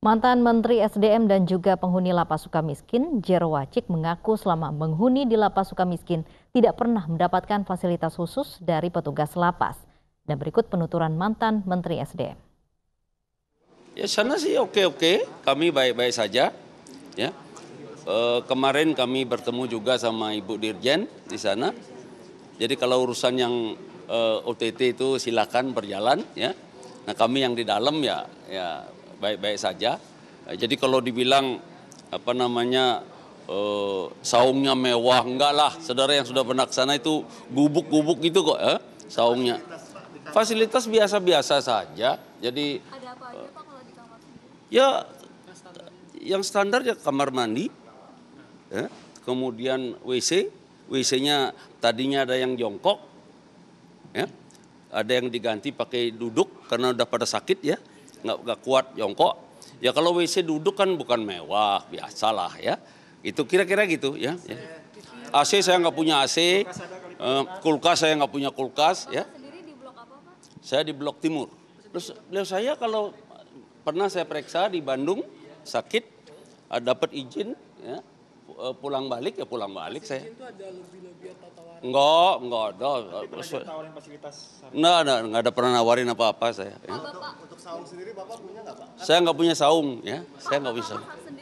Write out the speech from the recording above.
Mantan Menteri SDM dan juga penghuni lapas suka miskin, Jero Wacik mengaku selama menghuni di lapas suka miskin tidak pernah mendapatkan fasilitas khusus dari petugas lapas. Dan berikut penuturan mantan Menteri SDM. Ya sana sih oke-oke, kami baik-baik saja. Ya e, Kemarin kami bertemu juga sama Ibu Dirjen di sana. Jadi kalau urusan yang e, eh, OTT itu silakan berjalan ya. Nah kami yang di dalam ya ya baik-baik saja. Jadi kalau dibilang apa namanya eh, saungnya mewah, enggak lah. Saudara yang sudah pernah sana itu gubuk-gubuk gitu kok, eh? saungnya. Fasilitas biasa-biasa saja. Jadi Ya yang standar ya kamar mandi, eh? kemudian WC, WC-nya tadinya ada yang jongkok, ya, ada yang diganti pakai duduk karena udah pada sakit ya nggak nggak kuat jongkok ya kalau WC duduk kan bukan mewah biasalah ya itu kira-kira gitu ya, AC ya. saya nggak punya AC eh, kulkas saya nggak punya kulkas ya saya di blok timur terus beliau ya saya kalau pernah saya periksa di Bandung sakit eh, dapat izin ya Eh, pulang balik ya pulang balik saya. Itu ada lebih-lebih tawaran. Enggak, enggak ada. Tapi tawarin fasilitas. Enggak, enggak, enggak ada pernah nawarin apa-apa saya. Ya. Untuk, untuk saung sendiri Bapak punya enggak, Pak? Saya enggak punya saung ya. Saya enggak punya saung.